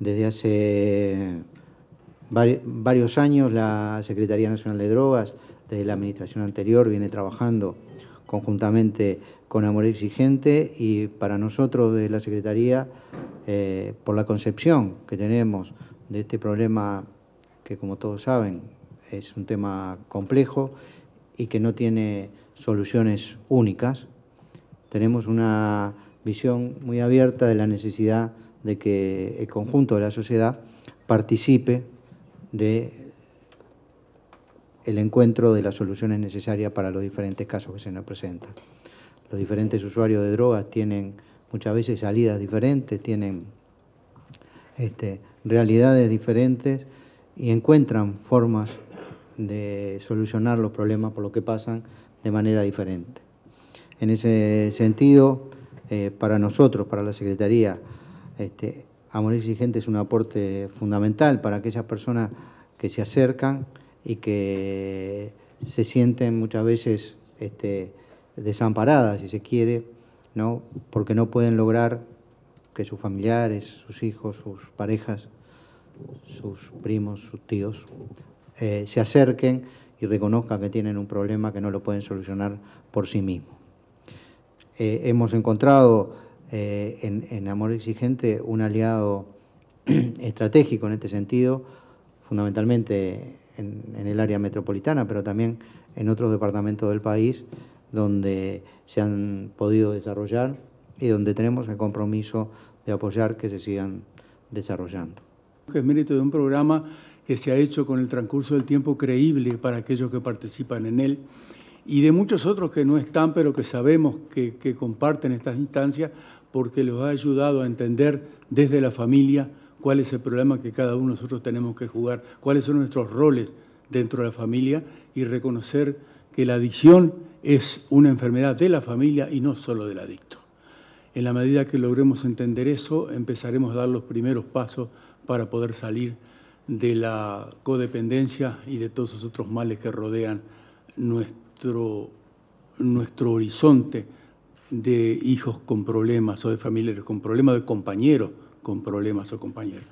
Desde hace varios años la Secretaría Nacional de Drogas, desde la administración anterior, viene trabajando conjuntamente con Amor Exigente y para nosotros desde la Secretaría, eh, por la concepción que tenemos de este problema que como todos saben es un tema complejo y que no tiene soluciones únicas, tenemos una visión muy abierta de la necesidad de que el conjunto de la sociedad participe de el encuentro de las soluciones necesarias para los diferentes casos que se nos presentan. Los diferentes usuarios de drogas tienen muchas veces salidas diferentes, tienen este, realidades diferentes y encuentran formas de solucionar los problemas por lo que pasan de manera diferente. En ese sentido, eh, para nosotros, para la Secretaría. Este, Amor Exigente es un aporte fundamental para aquellas personas que se acercan y que se sienten muchas veces este, desamparadas, si se quiere, ¿no? porque no pueden lograr que sus familiares, sus hijos, sus parejas, sus primos, sus tíos, eh, se acerquen y reconozcan que tienen un problema que no lo pueden solucionar por sí mismos. Eh, hemos encontrado eh, en, Amor Exigente un aliado estratégico en este sentido, fundamentalmente en, el área metropolitana, pero también en otros departamentos del país donde se han podido desarrollar y donde tenemos el compromiso de apoyar que se sigan desarrollando. Es mérito de un programa que se ha hecho con el transcurso del tiempo creíble para aquellos que participan en él y de muchos otros que no están, pero que sabemos que, comparten estas instancias porque los ha ayudado a entender desde la familia cuál es el problema que cada uno de nosotros tenemos que jugar, cuáles son nuestros roles dentro de la familia y reconocer que la adicción es una enfermedad de la familia y no solo del adicto. En la medida que logremos entender eso, empezaremos a dar los primeros pasos para poder salir de la codependencia y de todos esos otros males que rodean nuestro nuestro, horizonte de hijos con problemas o de familiares con problemas, de compañeros con problemas o compañeros